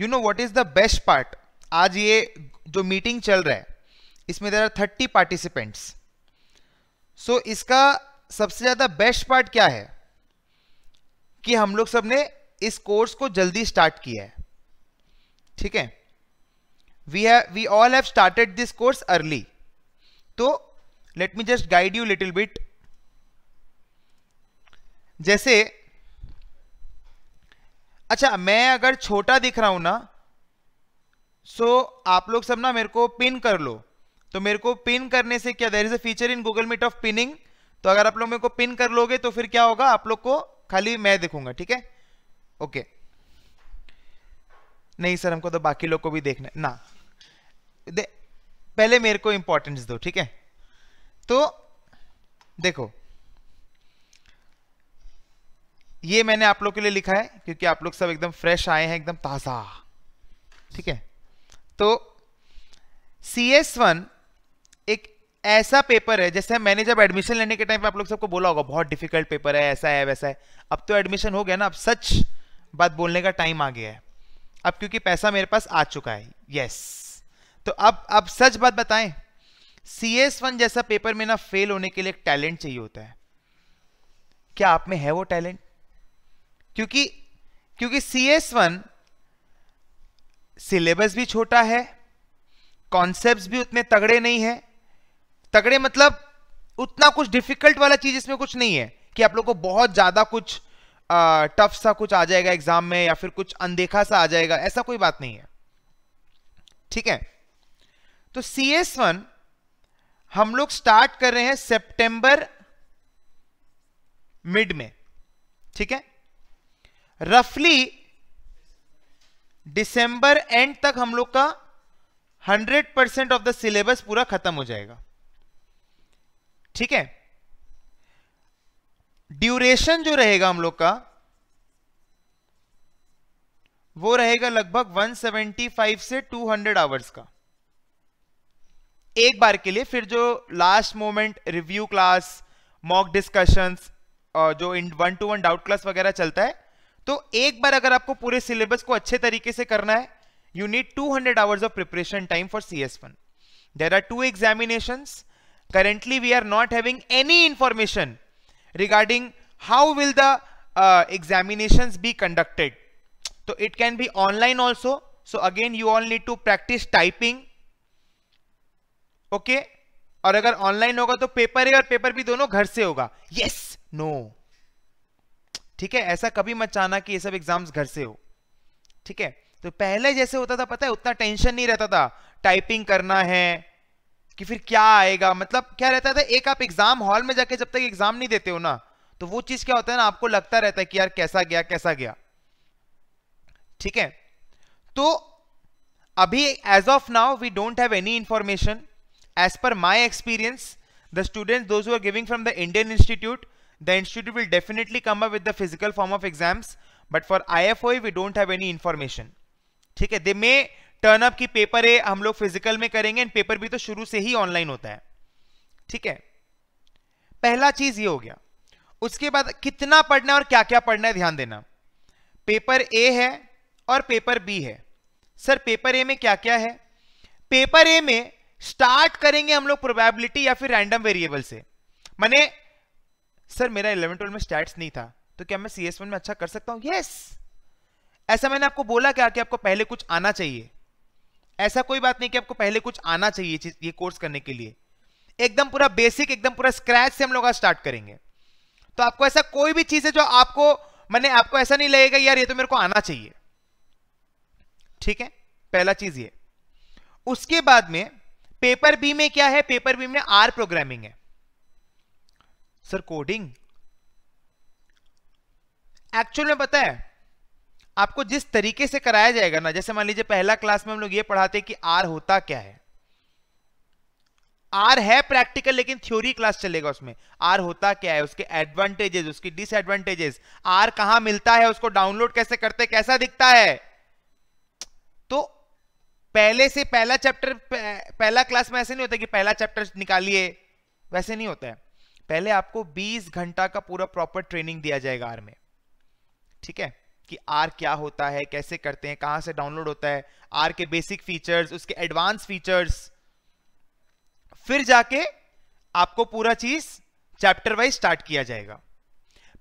You know what is the best part आज ये जो मीटिंग चल रहा है इसमें there are thirty participants so इसका सबसे ज़्यादा बेस्ट पार्ट क्या है कि हम लोग सब ने इस कोर्स को जल्दी स्टार्ट किया है ठीक है we have we all have started this course early तो let me just guide you little bit जैसे अच्छा मैं अगर छोटा दिख रहा हूं ना सो so, आप लोग सब ना मेरे को पिन कर लो तो मेरे को पिन करने से क्या there is a feature in Google meet of pinning तो अगर आप लोग मेरे को पिन कर लोगे तो फिर क्या होगा आप लोग को खाली मैं देखूंगा ठीक है ओके नहीं सर हमको तो बाकी लोग को भी देखना ना दे, पहले मेरे को इंपॉर्टेंस दो ठीक है तो देखो ये मैंने आप लोग के लिए लिखा है क्योंकि आप लोग सब एकदम फ्रेश आए हैं एकदम ताज़ा ठीक है तो सी एस वन एक ऐसा पेपर है जैसे मैंने जब एडमिशन लेने के टाइम पे आप लोग सबको बोला होगा बहुत डिफिकल्ट पेपर है ऐसा है वैसा है अब तो एडमिशन हो गया ना अब सच बात बोलने का टाइम आ गया है अब क्योंकि पैसा मेरे पास आ चुका है यस तो अब अब सच बात बताएं सी एस वन जैसा पेपर में ना फेल होने के लिए एक टैलेंट चाहिए होता है क्या आप में है वो टैलेंट क्योंकि क्योंकि सी एस वन सिलेबस भी छोटा है कॉन्सेप्ट भी उतने तगड़े नहीं है तगड़े मतलब उतना कुछ डिफिकल्ट वाला चीज इसमें कुछ नहीं है कि आप लोग को बहुत ज्यादा कुछ टफ सा कुछ आ जाएगा एग्जाम में या फिर कुछ अनदेखा सा आ जाएगा ऐसा कोई बात नहीं है ठीक है तो सी एस वन हम लोग स्टार्ट कर रहे हैं सेप्टेंबर मिड में ठीक है रफली दिसंबर एंड तक हम लोग का 100 परसेंट ऑफ द सिलेबस पूरा खत्म हो जाएगा ठीक है ड्यूरेशन जो रहेगा हम लोग का वो रहेगा लगभग 175 से 200 आवर्स का एक बार के लिए फिर जो last moment review class mock discussions जो in one to one doubt class वगैरह चलता है तो एक बार अगर आपको पूरे सिलेबस को अच्छे तरीके से करना है you need two hundred hours of preparation time for C S one there are two examination currently we are not having any information regarding how will the examination be conducted तो it can be online also so again you all need to practice typing okay और अगर online होगा तो paper है और paper भी दोनों घर से होगा यस नो no. ठीक है ऐसा कभी मत चाहना कि ये सब एग्जाम्स घर से हो ठीक है तो पहले जैसे होता था पता है उतना टेंशन नहीं रहता था टाइपिंग करना है कि फिर क्या आएगा मतलब क्या रहता था एक आप एग्जाम हॉल में जाके जब तक एग्जाम नहीं देते हो ना तो वो चीज क्या होता है ना आपको लगता रहता है कि यार कैसा गया कैसा गया ठीक है तो अभी as of now we don't have any information as per my experience the student those are giving from the Indian institute the institute will definitely come up with the physical form of exams but for IFOE we don't have any information ठीक है they may turn up की paper है हम लोग physical में करेंगे and paper भी तो शुरू से ही ऑनलाइन होता है ठीक है पहला चीज ये हो गया उसके बाद कितना पढ़ना है और क्या क्या पढ़ना है ध्यान देना पेपर ए है और पेपर बी है सर पेपर ए में क्या क्या है पेपर ए में स्टार्ट करेंगे हम लोग प्रोबेबिलिटी या फिर रैंडम वेरिएबल से माने सर मेरा इलेवन ट्वेल्व में स्टैट्स नहीं था तो क्या मैं सी एस वन में अच्छा कर सकता हूँ यस ऐसा मैंने आपको बोला क्या कि आपको पहले कुछ आना चाहिए ऐसा कोई बात नहीं कि आपको पहले कुछ आना चाहिए ये कोर्स करने के लिए एकदम पूरा बेसिक एकदम पूरा स्क्रैच से हम लोग आज स्टार्ट करेंगे तो आपको ऐसा कोई भी चीज है जो आपको मैंने आपको ऐसा नहीं लगेगा यार ये तो मेरे को आना चाहिए ठीक है पहला चीज ये उसके बाद में पेपर बी में क्या है पेपर बी में आर प्रोग्रामिंग है सर कोडिंग एक्चुअल में पता है आपको जिस तरीके से कराया जाएगा ना जैसे मान लीजिए पहला क्लास में हम लोग ये पढ़ाते कि आर होता क्या है आर है प्रैक्टिकल लेकिन थ्योरी क्लास चलेगा उसमें आर होता क्या है उसके एडवांटेजेस उसकी डिसएडवांटेजेस आर कहां मिलता है उसको डाउनलोड कैसे करते कैसा दिखता है तो पहले से पहला चैप्टर पहला क्लास में ऐसे नहीं होता कि पहला चैप्टर निकालिए वैसे नहीं होता है पहले आपको 20 घंटा का पूरा प्रॉपर ट्रेनिंग दिया जाएगा आर में ठीक है कि आर क्या होता है कैसे करते हैं कहां से डाउनलोड होता है आर के बेसिक फीचर्स उसके एडवांस फीचर्स फिर जाके आपको पूरा चीज चैप्टर वाइज स्टार्ट किया जाएगा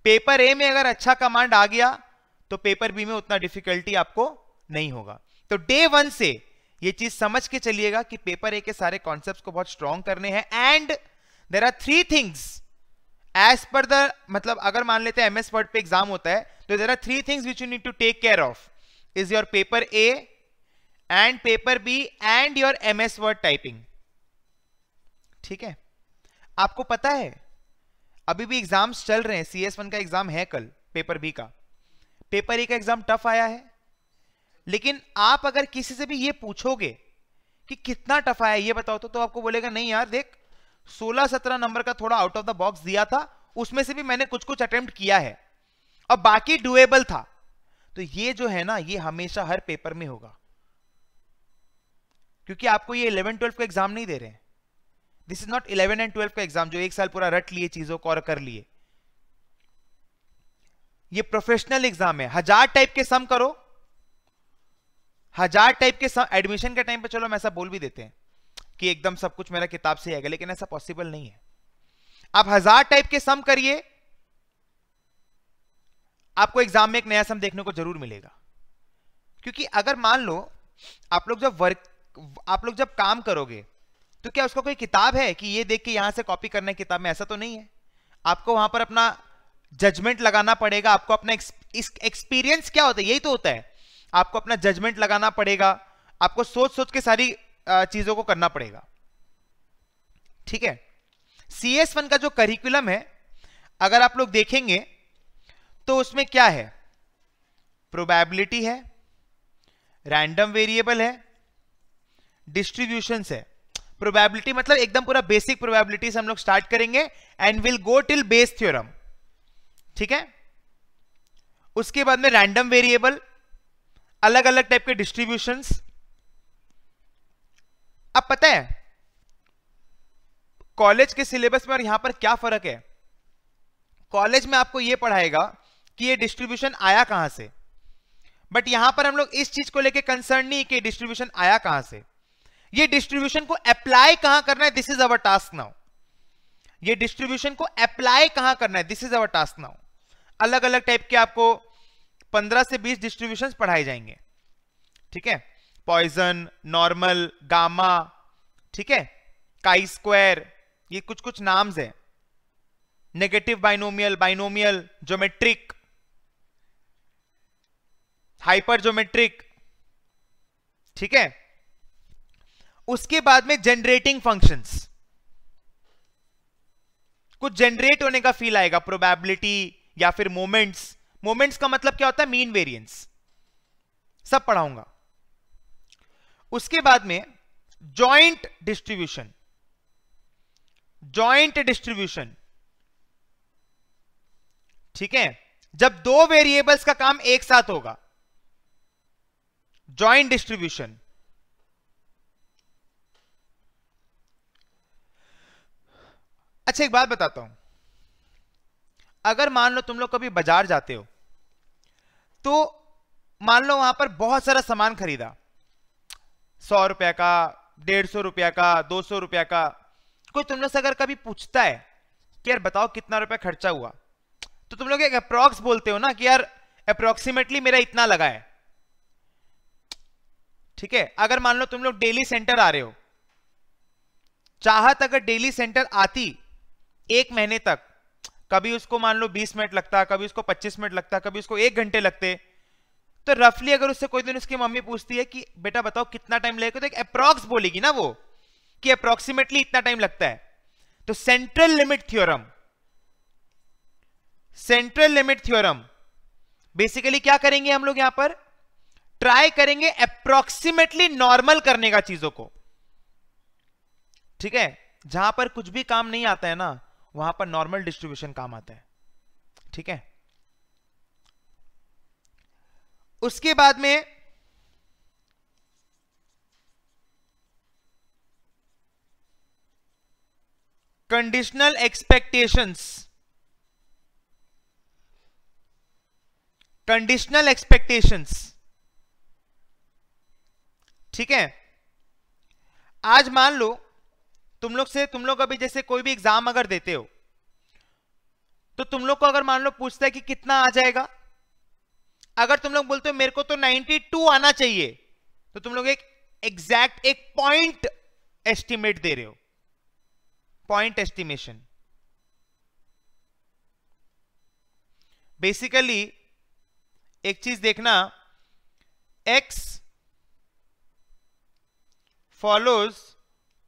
पेपर ए में अगर अच्छा कमांड आ गया तो पेपर बी में उतना डिफिकल्टी आपको नहीं होगा तो डे वन से ये चीज समझ के चलिएगा कि पेपर ए के सारे कॉन्सेप्ट को बहुत स्ट्रॉन्ग करने हैं and there are three things as per the मतलब अगर मान लेते हैं एम एस वर्ड पे एग्जाम होता है तो there are three things which you need to take care of is your paper A and paper B and your M S word typing ठीक है आपको पता है अभी भी एग्जाम्स चल रहे हैं सी एस वन का एग्जाम है कल पेपर बी का पेपर ए का एग्जाम टफ आया है लेकिन आप अगर किसी से भी ये पूछोगे कि कितना टफ आया ये बताओ तो, तो आपको बोलेगा नहीं यार देख सोलह सत्रह नंबर का थोड़ा आउट ऑफ द बॉक्स दिया था उसमें से भी मैंने कुछ कुछ अटेम्प्ट किया है और बाकी डुएबल था तो ये जो है ना ये हमेशा हर पेपर में होगा क्योंकि आपको ये इलेवन ट्वेल्व का एग्जाम नहीं दे रहे this is not eleven and twelve का एग्जाम जो एक साल पूरा रट लिए चीजों को और कर लिए ये प्रोफेशनल एग्जाम है हजार टाइप के सम करो हजार टाइप के सम एडमिशन के टाइम पे चलो हम ऐसा बोल भी देते हैं कि एकदम सब कुछ मेरा किताब से आएगा लेकिन ऐसा पॉसिबल नहीं है आप हजार टाइप के सम करिए आपको एग्जाम में एक नया सम देखने को जरूर मिलेगा क्योंकि अगर मान लो आप लोग जब वर्क आप लोग जब काम करोगे तो क्या उसका कोई किताब है कि ये देख के यहां से कॉपी करना है किताब में ऐसा तो नहीं है आपको वहां पर अपना जजमेंट लगाना पड़ेगा आपको अपना एक्सपीरियंस क्या होता है यही तो होता है आपको अपना जजमेंट लगाना पड़ेगा आपको सोच सोच के सारी चीज़ों को करना पड़ेगा ठीक है सी एस वन का जो करिकुलम है अगर आप लोग देखेंगे तो उसमें क्या है प्रोबेबिलिटी है रैंडम वेरिएबल है डिस्ट्रीब्यूशन है प्रोबेबिलिटी मतलब एकदम पूरा बेसिक प्रोबेबिलिटी से हम लोग स्टार्ट करेंगे and will go till Bayes theorem ठीक है उसके बाद में रैंडम वेरिएबल अलग अलग टाइप के डिस्ट्रीब्यूशंस अब पता है कॉलेज के सिलेबस में और यहां पर क्या फर्क है कॉलेज में आपको यह पढ़ाएगा कि यह डिस्ट्रीब्यूशन आया कहां से बट यहां पर हम लोग इस चीज को लेकर कंसर्न नहीं कि डिस्ट्रीब्यूशन आया कहां से यह डिस्ट्रीब्यूशन को अप्लाई कहां करना है this is our task now ये डिस्ट्रीब्यूशन को अप्लाई कहां करना है this is our task now अलग अलग टाइप के आपको 15 से 20 डिस्ट्रीब्यूशन पढ़ाए जाएंगे ठीक है पॉइजन नॉर्मल गामा ठीक है काई स्क्वायर ये कुछ कुछ नाम्स है negative binomial binomial geometric hypergeometric ठीक है उसके बाद में जनरेटिंग फंक्शंस कुछ जनरेट होने का फील आएगा प्रोबेबिलिटी या फिर मोमेंट्स मोमेंट्स का मतलब क्या होता है मीन वेरिएंस सब पढ़ाऊंगा उसके बाद में जॉइंट डिस्ट्रीब्यूशन जॉइंट डिस्ट्रीब्यूशन ठीक है जब दो वेरिएबल्स का काम एक साथ होगा जॉइंट डिस्ट्रीब्यूशन अच्छा एक बात बताता हूं अगर मान लो तुम लोग कभी बाजार जाते हो तो मान लो वहां पर बहुत सारा सामान खरीदा सौ रुपया का डेढ़ सौ रुपया का दो सौ रुपया का कोई तुम लोग से अगर कभी पूछता है कि यार बताओ कितना रुपया खर्चा हुआ तो तुम लोग एक अप्रॉक्स बोलते हो ना कि यार अप्रोक्सीमेटली मेरा इतना लगा है ठीक है अगर मान लो तुम लोग डेली सेंटर आ रहे हो चाहत अगर डेली सेंटर आती एक महीने तक कभी उसको मान लो 20 मिनट लगता कभी उसको 25 मिनट लगता कभी उसको एक घंटे लगते तो रफली अगर उससे कोई दिन उसकी मम्मी पूछती है कि बेटा बताओ कितना टाइम लगेगा तो एक अप्रॉक्स बोलेगी ना वो कि अप्रोक्सीमेटली इतना टाइम लगता है तो central limit theorem central limit theorem basically क्या करेंगे हम लोग यहां पर ट्राई करेंगे अप्रोक्सीमेटली नॉर्मल करने का चीजों को ठीक है जहां पर कुछ भी काम नहीं आता है ना वहां पर नॉर्मल डिस्ट्रीब्यूशन काम आता है ठीक है उसके बाद में कंडीशनल एक्सपेक्टेशंस कंडीशनल एक्सपेक्टेशंस ठीक है आज मान लो तुम लोग से तुम लोग अभी जैसे कोई भी एग्जाम अगर देते हो तो तुम लोग को अगर मान लो पूछता है कि कितना आ जाएगा अगर तुम लोग बोलते हो मेरे को तो 92 आना चाहिए तो तुम लोग एक एग्जैक्ट एक पॉइंट एस्टिमेट दे रहे हो पॉइंट एस्टिमेशन बेसिकली एक चीज देखना x फॉलोज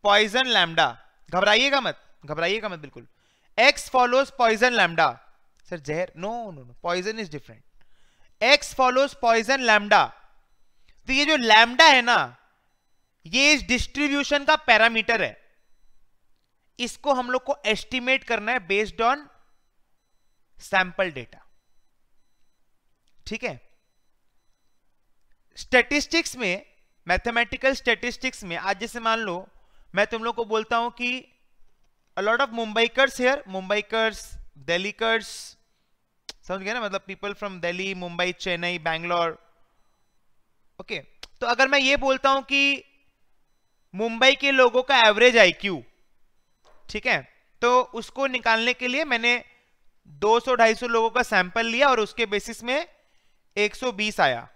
पॉइजन लैमडा घबराइएगा मत घबराइएगा मत बिल्कुल X follows Poisson lambda sir जहर no no no Poisson is different X follows Poisson lambda तो ये जो लैमडा है ना ये इस डिस्ट्रीब्यूशन का पैरामीटर है इसको हम लोग को एस्टिमेट करना है बेस्ड ऑन सैंपल डेटा ठीक है स्टेटिस्टिक्स में मैथमेटिकल स्टेटिस्टिक्स में आज जैसे मान लो मैं तुम लोग को बोलता हूं कि a lot of Mumbaikars here Mumbaikars Delhikars समझ गया ना मतलब people from Delhi Mumbai Chennai Bangalore okay तो अगर मैं ये बोलता हूं कि मुंबई के लोगों का एवरेज आईक्यू ठीक है तो उसको निकालने के लिए मैंने 200-250 लोगों का सैंपल लिया और उसके बेसिस में 120 आया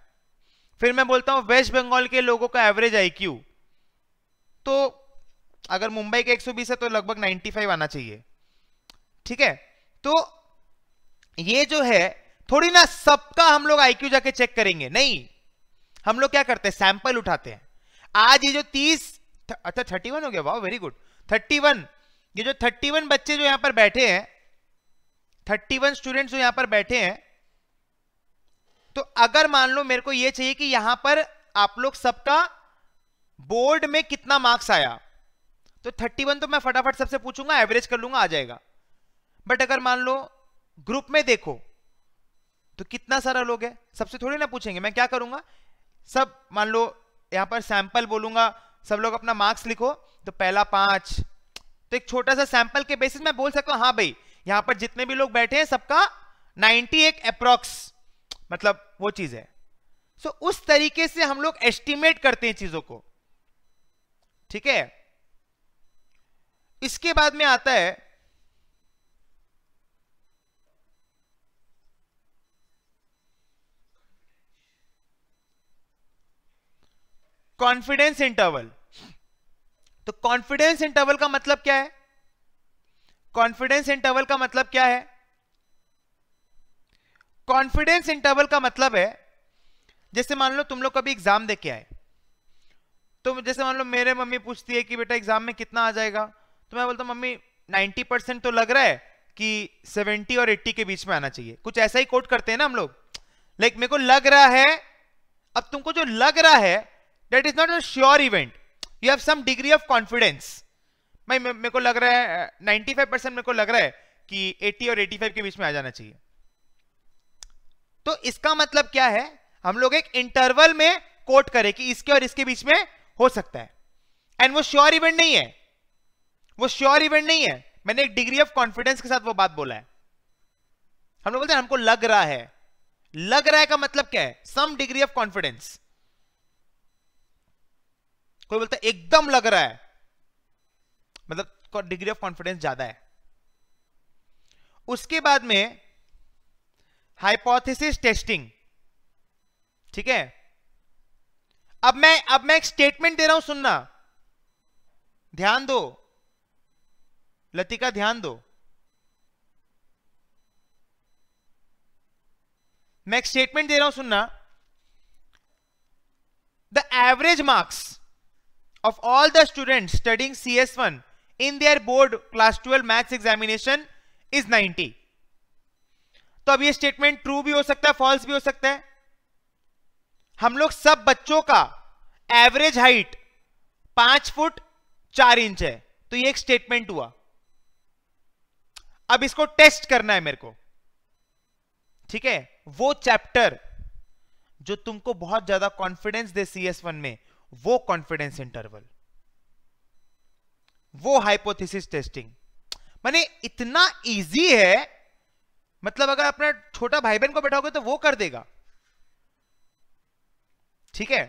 फिर मैं बोलता हूं वेस्ट बंगाल के लोगों का एवरेज आईक्यू तो अगर मुंबई का 120 है तो लगभग 95 आना चाहिए ठीक है तो ये जो है थोड़ी ना सबका हम लोग आईक्यू जाके चेक करेंगे नहीं हम लोग क्या करते हैं सैंपल उठाते हैं आज ये जो तीस अच्छा थर्टी वन हो गया वाह वेरी गुड थर्टी वन ये जो थर्टी वन बच्चे जो यहां पर बैठे हैं थर्टी वन स्टूडेंट जो यहां पर बैठे हैं तो अगर मान लो मेरे को ये चाहिए कि यहां पर आप लोग सबका बोर्ड में कितना मार्क्स आया तो थर्टी वन तो मैं फटाफट सबसे पूछूंगा एवरेज कर लूंगा आ जाएगा बट अगर मान लो ग्रुप में देखो तो कितना सारा लोग है सबसे थोड़ी ना पूछेंगे मैं क्या करूंगा सब मान लो यहां पर सैंपल बोलूंगा सब लोग अपना मार्क्स लिखो तो पहला पांच तो एक छोटा सा सैंपल के बेसिस में बोल सकता हूं हाँ भाई यहां पर जितने भी लोग बैठे हैं सबका 90 एक अप्रोक्स मतलब वो चीज है सो उस तरीके से हम लोग एस्टिमेट करते हैं चीजों को ठीक है इसके बाद में आता है कॉन्फिडेंस इंटरवल तो कॉन्फिडेंस इंटरवल का मतलब क्या है कॉन्फिडेंस इंटरवल का मतलब क्या है कॉन्फिडेंस इंटरवल का मतलब है जैसे मान लो तुम लोग कभी एग्जाम दे के आए तो जैसे मान लो मेरे मम्मी पूछती है कि बेटा एग्जाम में कितना आ जाएगा तो मैं बोलता मम्मी 90 परसेंट तो लग रहा है कि 70 और 80 के बीच में आना चाहिए कुछ ऐसा ही कोट करते हैं ना हम लोग लाइक मेरे को लग रहा है अब तुमको जो लग रहा है that is not a sure event you have some degree of confidence भाई मेरे को लग रहा है फाइव परसेंट मेरे को लग रहा है कि एट्टी और एटी फाइव के बीच में आ जाना चाहिए तो इसका मतलब क्या है हम लोग एक इंटरवल में कोट करें कि इसके और इसके बीच में हो सकता है एंड वो श्योर इवेंट नहीं है वो श्योर इवेंट नहीं है मैंने एक डिग्री ऑफ कॉन्फिडेंस के साथ वो बात बोला है हम लोग बोलते हैं हमको लग रहा है लग रहा है का मतलब क्या है सम डिग्री ऑफ कॉन्फिडेंस कोई बोलता है एकदम लग रहा है मतलब डिग्री ऑफ कॉन्फिडेंस ज्यादा है उसके बाद में हाइपोथेसिस टेस्टिंग ठीक है अब मैं अब मैं एक स्टेटमेंट दे रहा हूं सुनना ध्यान दो लतिका ध्यान दो मैं एक स्टेटमेंट दे रहा हूं सुनना the average marks of all the students studying CS1 in their board class 12 maths examination is 90 तो अब यह स्टेटमेंट ट्रू भी हो सकता है फॉल्स भी हो सकता है हम लोग सब बच्चों का एवरेज हाइट पांच फुट चार इंच है तो यह एक स्टेटमेंट हुआ अब इसको टेस्ट करना है मेरे को ठीक है वो चैप्टर जो तुमको बहुत ज्यादा कॉन्फिडेंस दे सी एस वन में वो कॉन्फिडेंस इंटरवल वो हाइपोथेसिस टेस्टिंग माने इतना इजी है मतलब अगर अपना छोटा भाई बहन को बैठाओगे तो वो कर देगा ठीक है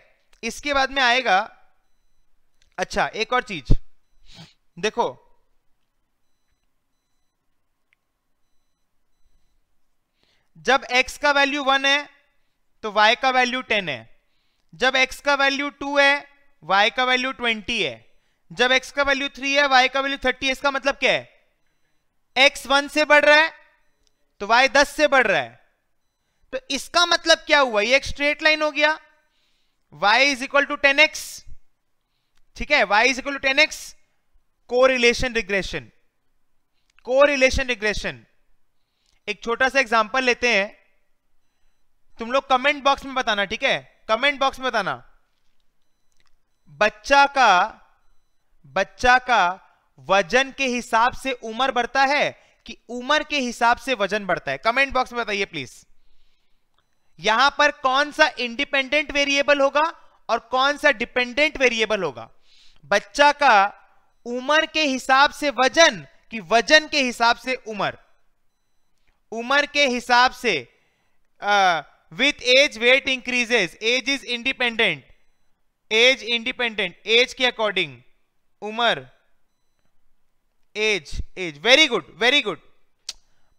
इसके बाद में आएगा अच्छा एक और चीज देखो जब x का वैल्यू वन है तो y का वैल्यू टेन है जब x का वैल्यू 2 है y का वैल्यू 20 है जब x का वैल्यू 3 है y का वैल्यू 30 है इसका मतलब क्या है x 1 से बढ़ रहा है तो y 10 से बढ़ रहा है तो इसका मतलब क्या हुआ ये एक स्ट्रेट लाइन हो गया y is equal to ten x ठीक है y is equal to ten x को रिलेशन रिग्रेशन को रिलेशन रिग्रेशन एक छोटा सा एग्जाम्पल लेते हैं तुम लोग कमेंट बॉक्स में बताना ठीक है कमेंट बॉक्स में बताना बच्चा का बच्चा का वजन के हिसाब से उम्र बढ़ता है कि उम्र के हिसाब से वजन बढ़ता है कमेंट बॉक्स में बताइए प्लीज यहां पर कौन सा इंडिपेंडेंट वेरिएबल होगा और कौन सा डिपेंडेंट वेरिएबल होगा बच्चा का उम्र के हिसाब से वजन कि वजन के हिसाब से उम्र उम्र के हिसाब से आ, with age weight increases age is independent age independent age के अकॉर्डिंग उमर age age very good very good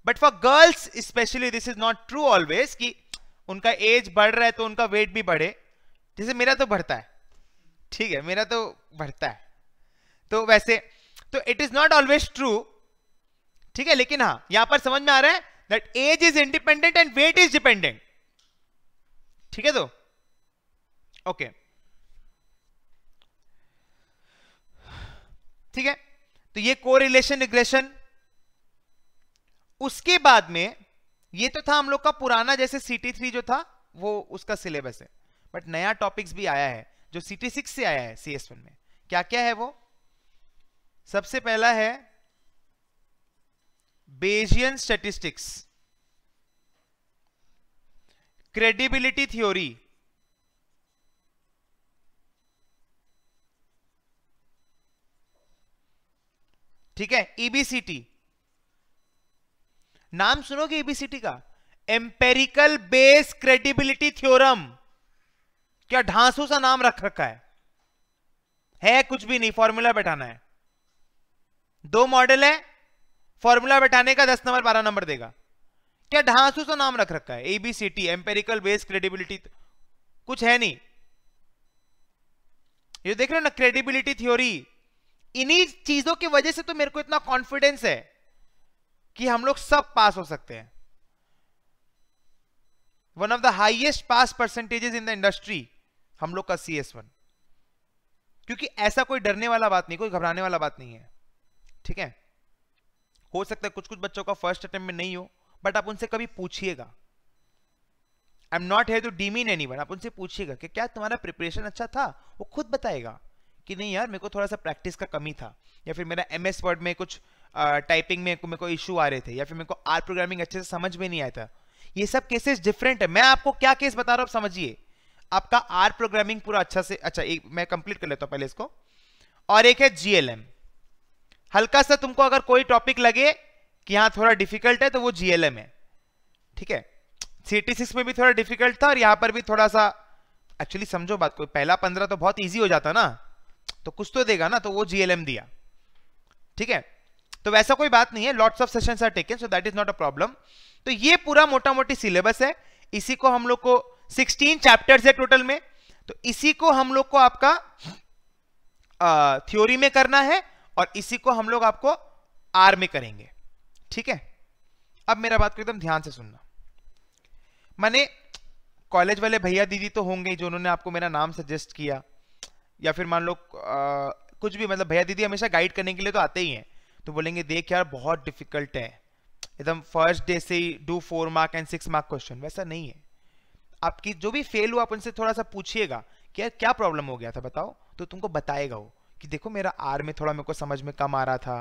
but for girls specially this is not true always कि उनका एज बढ़ रहा है तो उनका वेट भी बढ़े जैसे मेरा तो बढ़ता है ठीक है मेरा तो बढ़ता है तो वैसे तो it is not always true ठीक है लेकिन हाँ यहां पर समझ में आ रहा है that age is independent and weight is dependent ठीक है तो ओके ठीक है तो ये कोरिलेशन रिग्रेशन उसके बाद में ये तो था हम लोग का पुराना जैसे सीटी थ्री जो था वो उसका सिलेबस है बट नया टॉपिक्स भी आया है जो सीटी सिक्स से आया है सी एस वन में क्या क्या है वो सबसे पहला है बेजियन स्टेटिस्टिक्स क्रेडिबिलिटी थ्योरी ठीक है ईबीसीटी e नाम सुनोगे ईबीसीटी e का एम्पेरिकल बेस क्रेडिबिलिटी थ्योरम क्या ढांसू सा नाम रख रखा है है कुछ भी नहीं फॉर्मूला बैठाना है दो मॉडल है फॉर्मूला बैठाने का दस नंबर बारह नंबर देगा क्या ढांसू सा नाम रख रखा है एबीसीटी एम्पेरिकल बेस क्रेडिबिलिटी कुछ है नहीं ये देख रहे हो ना क्रेडिबिलिटी थ्योरी इन्हीं चीजों की वजह से तो मेरे को इतना कॉन्फिडेंस है कि हम लोग सब पास हो सकते हैं one of the highest pass percentages in the industry हम लोग का सी एस वन क्योंकि ऐसा कोई डरने वाला बात नहीं कोई घबराने वाला बात नहीं है ठीक है हो सकता है कुछ कुछ बच्चों का फर्स्ट अटेम्प्ट में नहीं हो बट आप उनसे कभी पूछिएगा I am not here to demean any one आप उनसे पूछिएगा कि क्या तुम्हारा प्रिपरेशन अच्छा था वो खुद बताएगा कि नहीं यार मेरे को थोड़ा सा प्रैक्टिस का कमी था या फिर मेरा एम एस वर्ड में कुछ टाइपिंग में मेरे को इशू आ रहे थे या फिर मेरे को आर प्रोग्रामिंग अच्छे से समझ में नहीं आया था ये सब केसेस डिफरेंट है मैं आपको क्या केस बता रहा हूँ आप समझिए आपका आर प्रोग्रामिंग पूरा अच्छा से अच्छा एक मैं कंप्लीट कर लेता हूँ पहले इसको और एक है जीएलएम हल्का सा तुमको अगर कोई टॉपिक लगे कि यहाँ थोड़ा डिफिकल्ट है तो वो जीएलएम है ठीक है सीटी सिक्स में भी थोड़ा डिफिकल्ट था और यहाँ पर भी थोड़ा सा एक्चुअली समझो बात कोई पहला पंद्रह तो बहुत ईजी हो जाता ना तो कुछ तो देगा ना तो वो जीएलएम दिया ठीक है तो वैसा कोई बात नहीं है lots of session are taken so that is not a problem तो ये पूरा मोटा मोटी सिलेबस है इसी को हम लोग को 16 चैप्टर्स है टोटल में तो इसी को हम लोग को आपका थ्योरी में करना है और इसी को हम लोग आपको आर में करेंगे ठीक है अब मेरा बात को एकदम ध्यान से सुनना मैंने कॉलेज वाले भैया दीदी तो होंगे जो उन्होंने आपको मेरा नाम सजेस्ट किया या फिर मान लो कुछ भी मतलब भैया दीदी हमेशा गाइड करने के लिए तो आते ही हैं तो बोलेंगे देख यार बहुत डिफिकल्ट है एकदम फर्स्ट डे से ही do four mark and six mark question वैसा नहीं है आपकी जो भी फेल हुआ आप उनसे थोड़ा सा पूछिएगा कि यार क्या प्रॉब्लम हो गया था बताओ तो तुमको बताएगा वो कि देखो मेरा आर में थोड़ा मेरे को समझ में कम आ रहा था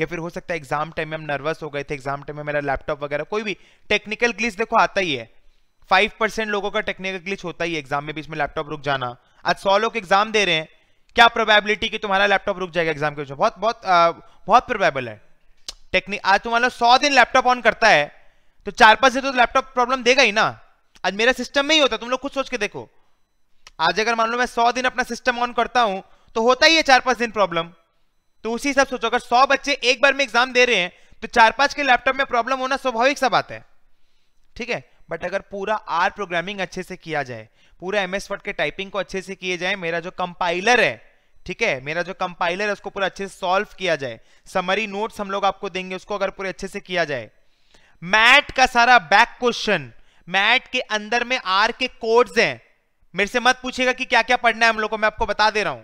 या फिर हो सकता है एग्जाम टाइम में हम नर्वस हो गए थे एग्जाम टाइम में मेरा लैपटॉप वगैरह कोई भी टेक्निकल ग्लिच देखो आता ही है फाइव परसेंट लोगों का टेक्निकल ग्लिच होता ही एग्जाम में बीच में लैपटॉप रुक जाना आज सौ लोग एग्जाम दे रहे हैं क्या प्रोबेबिलिटी कि तुम्हारा लैपटॉप रुक जाएगा एग्जाम के बीच बहुत बहुत आ, बहुत प्रोबेबल है टेक्निक आज तुम्हारा सौ दिन लैपटॉप ऑन करता है तो चार पांच दिन तो लैपटॉप प्रॉब्लम देगा ही ना आज मेरा सिस्टम में ही होता तुम लोग खुद सोच के देखो आज अगर मान लो मैं सौ दिन अपना सिस्टम ऑन करता हूं तो होता ही है चार पांच दिन प्रॉब्लम तो उसी हिसाब सोचो अगर सौ बच्चे एक बार में एग्जाम दे रहे हैं तो चार पांच के लैपटॉप में प्रॉब्लम होना स्वाभाविक सा बात है ठीक है बट अगर पूरा आर प्रोग्रामिंग अच्छे से किया जाए पूरा एम एस वर्ड के टाइपिंग को अच्छे से किए जाए मेरा जो कंपाइलर है ठीक है मेरा जो कंपाइलर है उसको पूरा अच्छे से सॉल्व किया जाए समरी नोट्स हम लोग आपको देंगे उसको अगर पूरे अच्छे से किया जाए मैट का सारा बैक क्वेश्चन मैट के अंदर में आर के कोड्स हैं मेरे से मत पूछेगा कि क्या क्या पढ़ना है हम लोग को मैं आपको बता दे रहा हूं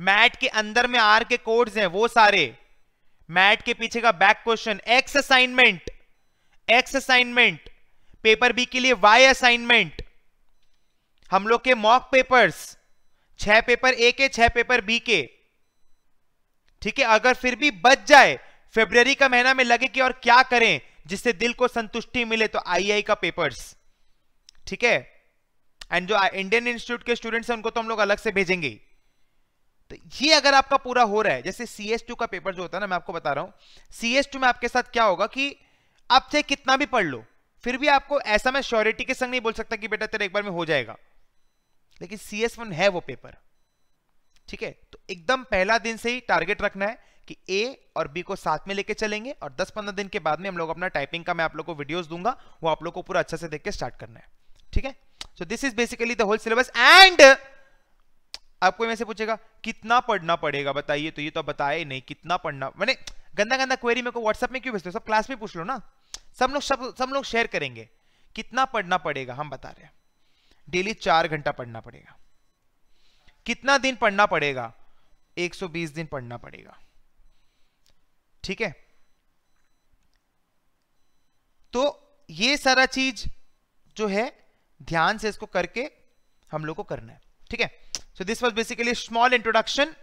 मैट के अंदर में आर के कोड्स हैं वो सारे मैट के पीछे का back question x assignment x assignment paper B के लिए वाई असाइनमेंट हम लोग के मॉक पेपर्स छह पेपर ए के छह पेपर बी के ठीक है अगर फिर भी बच जाए फेब्रवरी का महीना में लगे कि और क्या करें जिससे दिल को संतुष्टि मिले तो आईआई का पेपर्स ठीक है एंड जो इंडियन इंस्टीट्यूट के स्टूडेंट्स हैं उनको तो हम लोग अलग से भेजेंगे तो ये अगर आपका पूरा हो रहा है जैसे सी एस टू का पेपर जो होता है ना मैं आपको बता रहा हूं सी एस टू में आपके साथ क्या होगा कि आप चाहे कितना भी पढ़ लो फिर भी आपको ऐसा मैं श्योरिटी के संग नहीं बोल सकता कि बेटा तेरे एक बार में हो जाएगा लेकिन सी एस वन है वो पेपर ठीक है तो एकदम पहला दिन से ही टारगेट रखना है कि ए और बी को साथ में लेके चलेंगे और 10-15 दिन के बाद में हम लोग अपना टाइपिंग का मैं आप लोग को वीडियोस दूंगा वो आप लोग को पूरा अच्छा से देख के स्टार्ट करना है ठीक है so this is basically the whole syllabus and आपको में से पूछेगा कितना पढ़ना पड़ेगा बताइए तो ये तो बताए नहीं कितना पढ़ना मैंने गंदा गंदा क्वेरी मेरे को व्हाट्सएप में क्यों भेजते हो सब क्लास में पूछ लो ना सब लोग सब सब लोग शेयर करेंगे कितना पढ़ना पड़ेगा हम बता रहे हैं डेली चार घंटा पढ़ना पड़ेगा कितना दिन पढ़ना पड़ेगा 120 दिन पढ़ना पड़ेगा ठीक है तो ये सारा चीज जो है ध्यान से इसको करके हम लोग को करना है ठीक है So this was basically a small introduction